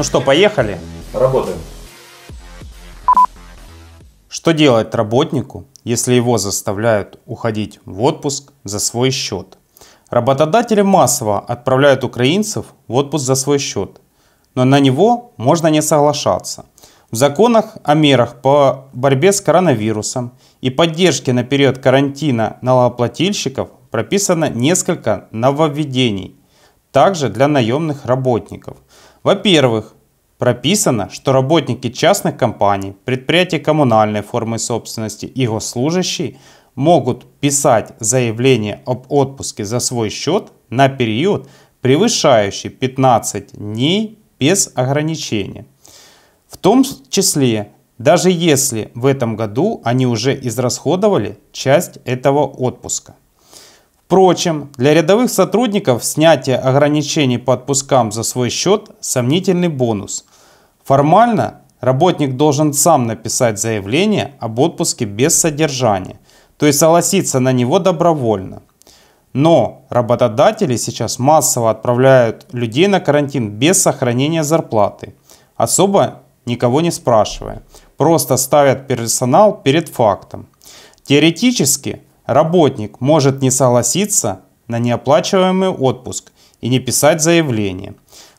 Ну что, поехали? Работаем. Что делать работнику, если его заставляют уходить в отпуск за свой счет? Работодатели массово отправляют украинцев в отпуск за свой счет, но на него можно не соглашаться. В законах о мерах по борьбе с коронавирусом и поддержке на период карантина налогоплательщиков прописано несколько нововведений, также для наемных работников – во-первых, прописано, что работники частных компаний, предприятий коммунальной формы собственности и госслужащие могут писать заявление об отпуске за свой счет на период, превышающий 15 дней без ограничения. В том числе, даже если в этом году они уже израсходовали часть этого отпуска. Впрочем, для рядовых сотрудников снятие ограничений по отпускам за свой счет – сомнительный бонус. Формально работник должен сам написать заявление об отпуске без содержания, то есть согласиться на него добровольно. Но работодатели сейчас массово отправляют людей на карантин без сохранения зарплаты, особо никого не спрашивая, просто ставят персонал перед фактом. Теоретически – Работник может не согласиться на неоплачиваемый отпуск и не писать заявление.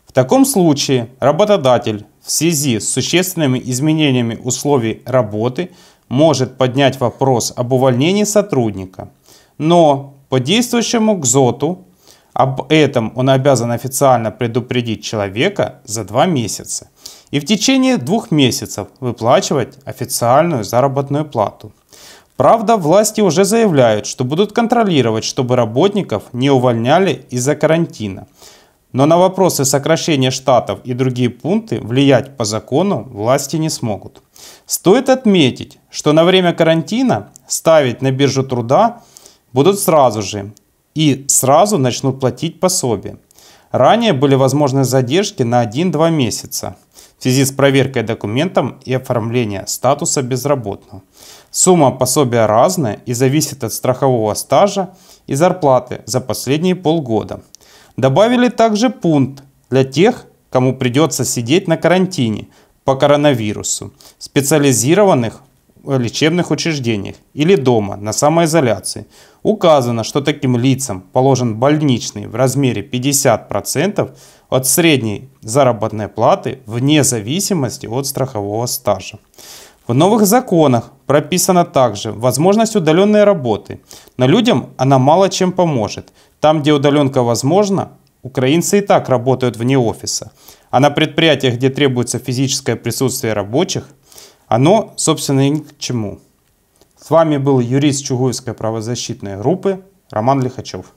В таком случае работодатель в связи с существенными изменениями условий работы может поднять вопрос об увольнении сотрудника. Но по действующему КЗОТУ об этом он обязан официально предупредить человека за два месяца и в течение двух месяцев выплачивать официальную заработную плату. Правда, власти уже заявляют, что будут контролировать, чтобы работников не увольняли из-за карантина. Но на вопросы сокращения штатов и другие пункты влиять по закону власти не смогут. Стоит отметить, что на время карантина ставить на биржу труда будут сразу же и сразу начнут платить пособие. Ранее были возможны задержки на 1-2 месяца в связи с проверкой документом и оформлением статуса безработного. Сумма пособия разная и зависит от страхового стажа и зарплаты за последние полгода. Добавили также пункт для тех, кому придется сидеть на карантине по коронавирусу, специализированных лечебных учреждениях или дома на самоизоляции. Указано, что таким лицам положен больничный в размере 50% от средней заработной платы вне зависимости от страхового стажа. В новых законах прописана также возможность удаленной работы, но людям она мало чем поможет. Там, где удаленка возможна, украинцы и так работают вне офиса, а на предприятиях, где требуется физическое присутствие рабочих, оно, собственно, и ни к чему. С вами был юрист Чугуевской правозащитной группы Роман Лихачев.